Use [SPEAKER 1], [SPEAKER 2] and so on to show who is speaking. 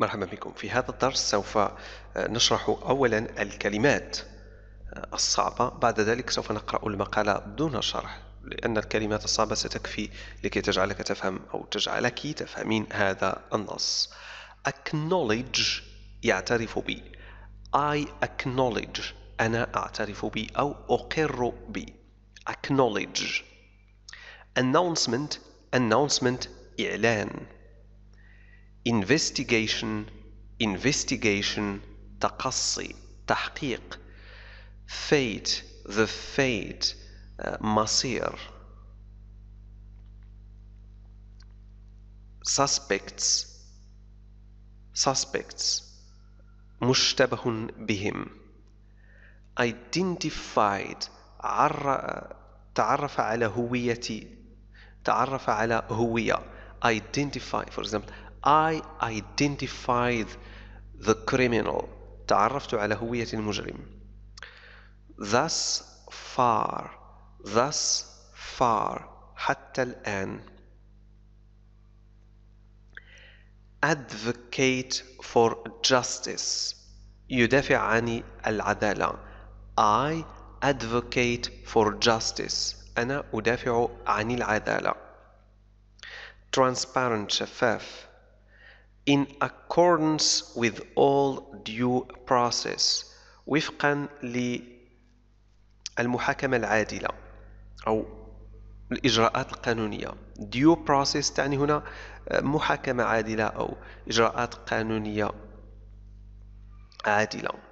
[SPEAKER 1] مرحبا بكم في هذا الدرس سوف آه، نشرح أولا الكلمات آه، الصعبة بعد ذلك سوف نقرأ المقالة دون شرح لأن الكلمات الصعبة ستكفي لكي تجعلك تفهم أو تجعلك تفهمين هذا النص acknowledge يعترف بي I acknowledge أنا أعترف بي أو أقر بي acknowledge announcement announcement إعلان investigation investigation تقصي تحقيق fate the fate مصير suspects suspects مشتبه بهم identified عر... تعرف على هويتي تعرف على هوية identify for example I identified the criminal تعرفت على هوية المجرم thus far thus far حتى الآن advocate for justice يدافع عن العدالة I advocate for justice أنا أدافع عن العدالة transparent شفاف in accordance with all due process وفقا للمحاكمة العادلة أو الإجراءات القانونية due process تعني هنا محاكمة عادلة أو إجراءات قانونية عادلة